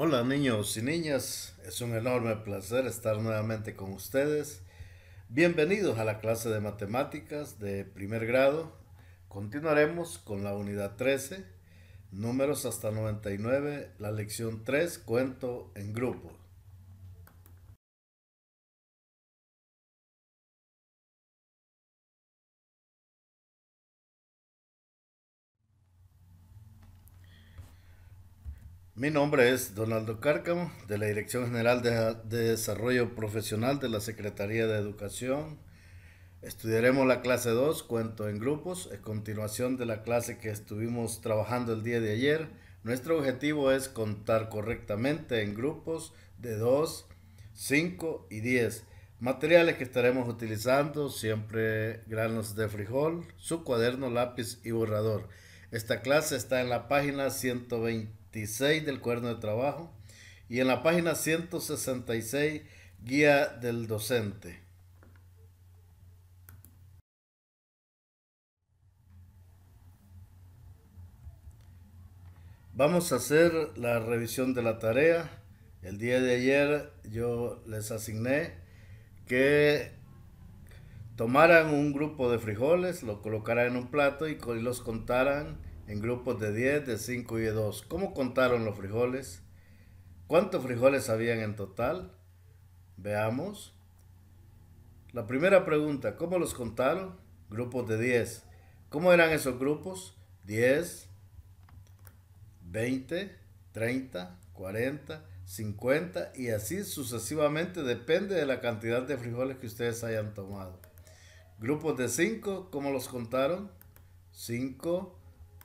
Hola niños y niñas, es un enorme placer estar nuevamente con ustedes. Bienvenidos a la clase de matemáticas de primer grado. Continuaremos con la unidad 13, números hasta 99, la lección 3, cuento en grupos. Mi nombre es Donaldo Cárcamo, de la Dirección General de, Desarrollo Profesional de la Secretaría de Educación. Estudiaremos la clase 2, cuento en grupos, a continuación de la clase que estuvimos trabajando el día de ayer. Nuestro objetivo es contar correctamente en grupos de 2, 5 y 10. Materiales que estaremos utilizando, siempre granos de frijol, su cuaderno, lápiz y borrador. Esta clase está en la página 120 del cuerno de trabajo y en la página 166 guía del docente. Vamos a hacer la revisión de la tarea. El día de ayer yo les asigné que tomaran un grupo de frijoles, lo colocaran en un plato y los contaran en grupos de 10, de 5 y de 2. ¿Cómo contaron los frijoles? ¿Cuántos frijoles habían en total? Veamos. La primera pregunta, ¿cómo los contaron? Grupos de 10. ¿Cómo eran esos grupos? 10, 20, 30, 40, 50 y así sucesivamente depende de la cantidad de frijoles que ustedes hayan tomado. Grupos de 5, ¿cómo los contaron? 5,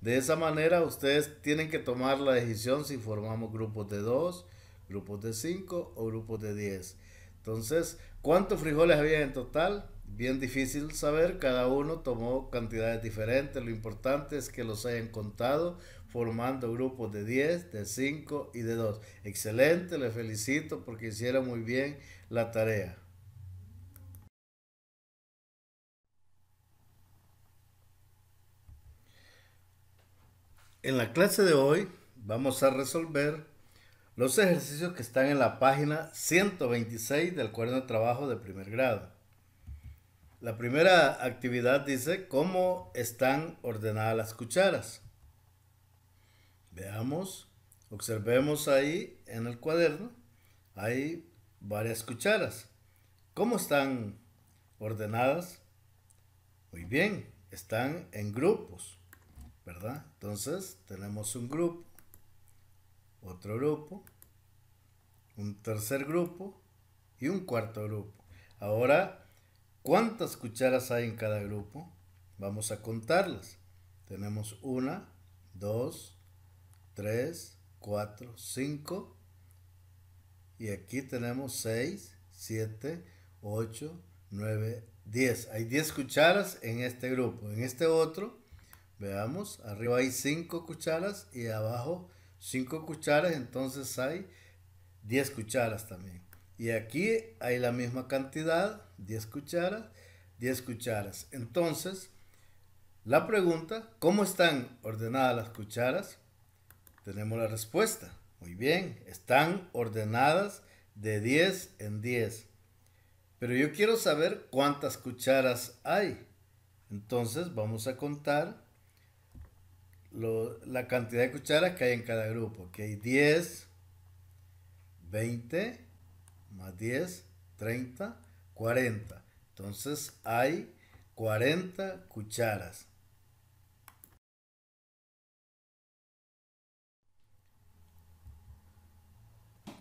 De esa manera ustedes tienen que tomar la decisión si formamos grupos de 2, grupos de 5 o grupos de 10. Entonces, ¿cuántos frijoles había en total? Bien difícil saber, cada uno tomó cantidades diferentes. Lo importante es que los hayan contado formando grupos de 10, de 5 y de 2. Excelente, les felicito porque hicieron muy bien la tarea. En la clase de hoy vamos a resolver los ejercicios que están en la página 126 del cuaderno de trabajo de primer grado. La primera actividad dice cómo están ordenadas las cucharas. Veamos, observemos ahí en el cuaderno, hay varias cucharas. ¿Cómo están ordenadas? Muy bien, están en grupos. ¿verdad? Entonces tenemos un grupo, otro grupo, un tercer grupo y un cuarto grupo. Ahora, ¿cuántas cucharas hay en cada grupo? Vamos a contarlas. Tenemos una, dos, tres, cuatro, cinco. Y aquí tenemos seis, siete, ocho, nueve, diez. Hay diez cucharas en este grupo. En este otro Veamos, arriba hay 5 cucharas y abajo 5 cucharas, entonces hay 10 cucharas también. Y aquí hay la misma cantidad, 10 cucharas, 10 cucharas. Entonces, la pregunta, ¿cómo están ordenadas las cucharas? Tenemos la respuesta. Muy bien, están ordenadas de 10 en 10. Pero yo quiero saber cuántas cucharas hay. Entonces vamos a contar la cantidad de cucharas que hay en cada grupo. que hay 10, 20, más 10, 30, 40. Entonces hay 40 cucharas.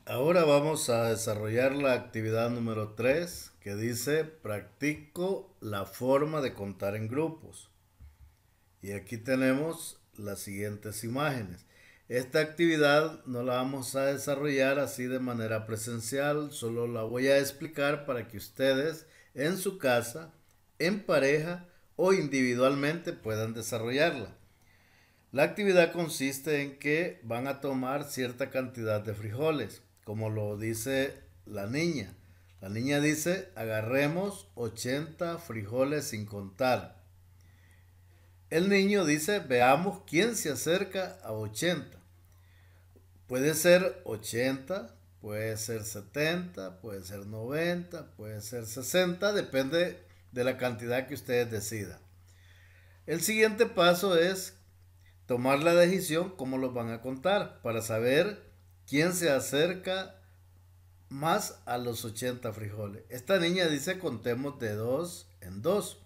Ahora vamos a desarrollar la actividad número 3 que dice practico la forma de contar en grupos. Y aquí tenemos las siguientes imágenes. Esta actividad no la vamos a desarrollar así de manera presencial, solo la voy a explicar para que ustedes en su casa, en pareja o individualmente puedan desarrollarla. La actividad consiste en que van a tomar cierta cantidad de frijoles, como lo dice la niña. La niña dice, agarremos 80 frijoles sin contar. El niño dice, veamos quién se acerca a 80. Puede ser 80, puede ser 70, puede ser 90, puede ser 60, depende de la cantidad que ustedes decidan. El siguiente paso es tomar la decisión cómo los van a contar para saber quién se acerca más a los 80 frijoles. Esta niña dice contemos de 2 en 2.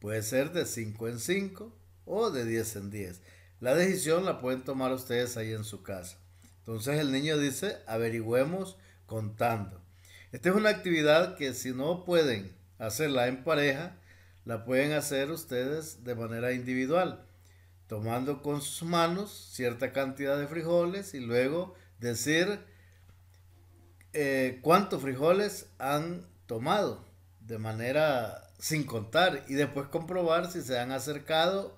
Puede ser de 5 en 5 o de 10 en 10. La decisión la pueden tomar ustedes ahí en su casa. Entonces el niño dice, averigüemos contando. Esta es una actividad que si no pueden hacerla en pareja, la pueden hacer ustedes de manera individual, tomando con sus manos cierta cantidad de frijoles y luego decir eh, cuántos frijoles han tomado de manera sin contar y después comprobar si se han acercado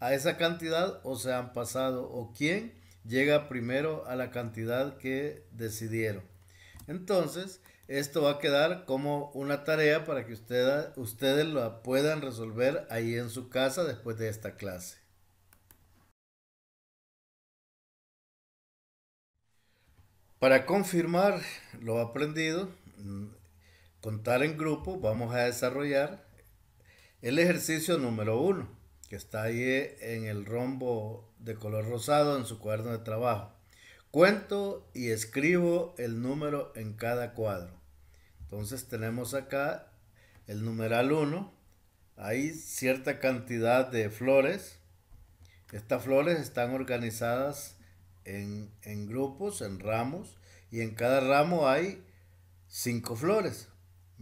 a esa cantidad o se han pasado o quién llega primero a la cantidad que decidieron. Entonces, esto va a quedar como una tarea para que ustedes la puedan resolver ahí en su casa después de esta clase. Para confirmar lo aprendido, mm, contar en grupo, vamos a desarrollar el ejercicio número uno, que está ahí eh, en el rombo de color rosado en su cuaderno de trabajo. Cuento y escribo el número en cada cuadro. Entonces tenemos acá el numeral 1. Hay cierta cantidad de flores. Estas flores están organizadas en, en grupos, en ramos, y en cada ramo hay cinco flores.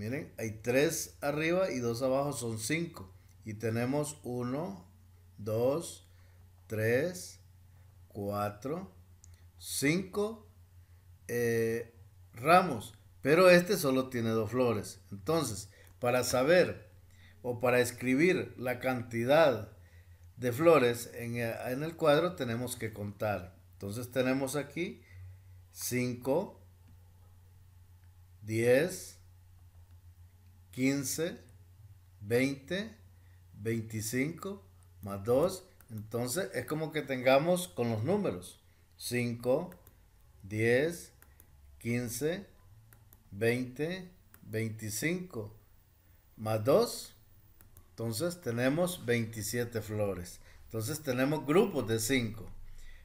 Miren, hay 3 arriba y 2 abajo, son 5. Y tenemos 1, 2, 3, 4, 5 ramos. Pero este solo tiene 2 flores. Entonces, para saber o para escribir la cantidad de flores en el cuadro, tenemos que contar. Entonces, tenemos aquí 5, 10. 15, 20, 25, más 2. Entonces es como que tengamos con los números. 5, 10, 15, 20, 25, más 2. Entonces tenemos 27 flores. Entonces tenemos grupos de 5.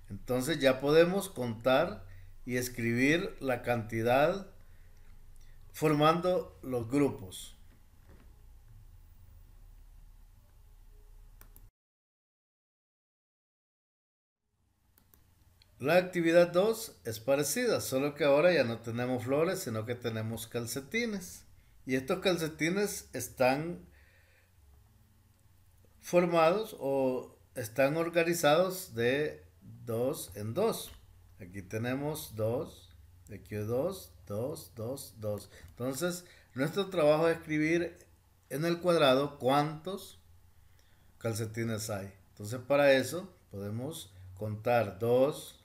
Entonces ya podemos contar y escribir la cantidad formando los grupos. La actividad 2 es parecida, solo que ahora ya no tenemos flores, sino que tenemos calcetines. Y estos calcetines están formados o están organizados de dos en 2. Aquí tenemos 2, aquí 2, 2, 2, 2. Entonces, nuestro trabajo es escribir en el cuadrado cuántos calcetines hay. Entonces, para eso podemos contar dos,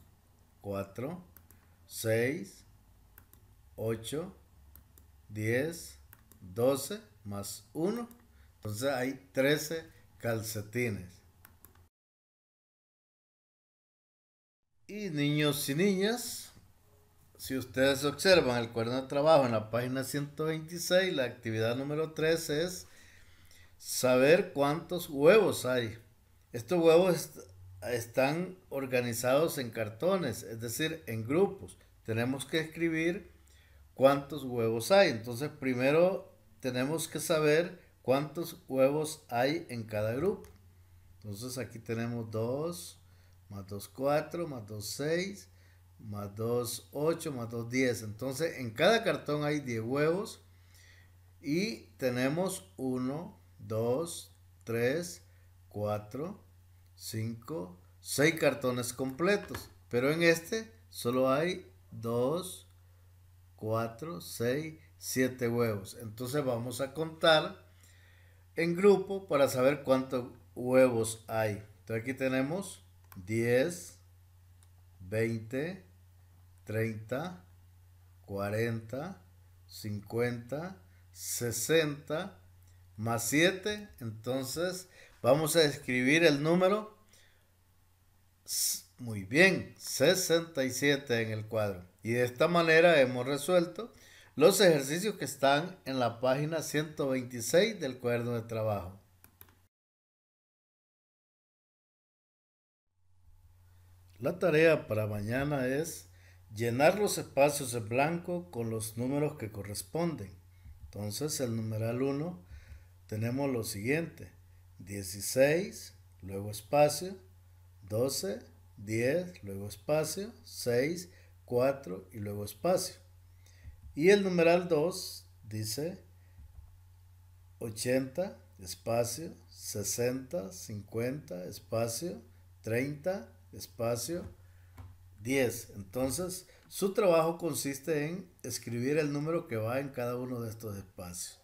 4, 6, 8, 10, 12 más 1. Entonces hay 13 calcetines. Y niños y niñas, si ustedes observan el cuaderno de trabajo en la página 126, la actividad número 13 es saber cuántos huevos hay. Estos huevos están organizados en cartones, es decir, en grupos. Tenemos que escribir cuántos huevos hay. Entonces, primero tenemos que saber cuántos huevos hay en cada grupo. Entonces, aquí tenemos 2, más 2, 4, más 2, 6, más 2, 8, más 2, 10. Entonces, en cada cartón hay 10 huevos y tenemos 1, 2, 3, 4, 5, 6 cartones completos. Pero en este solo hay 2, 4, 6, 7 huevos. Entonces vamos a contar en grupo para saber cuántos huevos hay. Entonces aquí tenemos 10, 20, 30, 40, 50, 60, más 7. Entonces Vamos a escribir el número. Muy bien, 67 en el cuadro. Y de esta manera hemos resuelto los ejercicios que están en la página 126 del cuaderno de trabajo. La tarea para mañana es llenar los espacios en blanco con los números que corresponden. Entonces el numeral 1 tenemos lo siguiente. 16, luego espacio, 12, 10, luego espacio, 6, 4 y luego espacio. Y el numeral 2 dice 80, espacio, 60, 50, espacio, 30, espacio, 10. Entonces, su trabajo consiste en escribir el número que va en cada uno de estos espacios.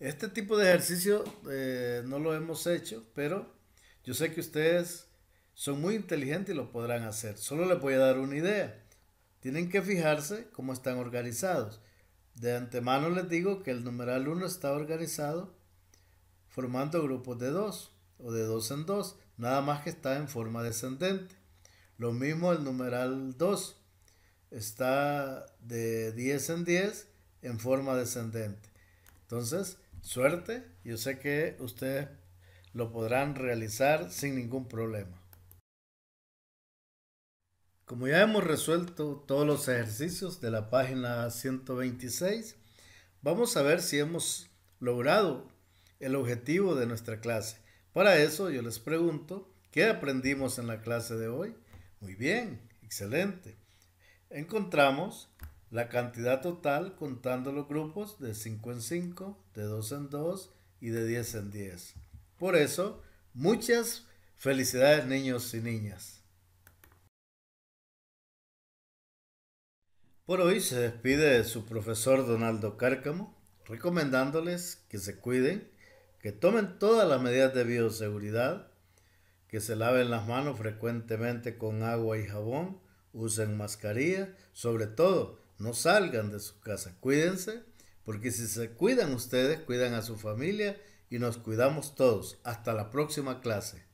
Este tipo de ejercicio eh, no lo hemos hecho, pero yo sé que ustedes son muy inteligentes y lo podrán hacer. Solo les voy a dar una idea. Tienen que fijarse cómo están organizados. De antemano les digo que el numeral 1 está organizado formando grupos de 2 o de 2 en 2, nada más que está en forma descendente. Lo mismo el numeral 2 está de 10 en 10 en forma descendente. Entonces, Suerte, yo sé que ustedes lo podrán realizar sin ningún problema. Como ya hemos resuelto todos los ejercicios de la página 126, vamos a ver si hemos logrado el objetivo de nuestra clase. Para eso yo les pregunto, ¿qué aprendimos en la clase de hoy? Muy bien, excelente. Encontramos la cantidad total contando los grupos de 5 en 5, de 2 en 2 y de 10 en 10. Por eso, muchas felicidades niños y niñas. Por hoy se despide su profesor Donaldo Cárcamo, recomendándoles que se cuiden, que tomen todas las medidas de bioseguridad, que se laven las manos frecuentemente con agua y jabón, usen mascarilla, sobre todo no salgan de su casa, cuídense, porque si se cuidan ustedes, cuidan a su familia y nos cuidamos todos. Hasta la próxima clase.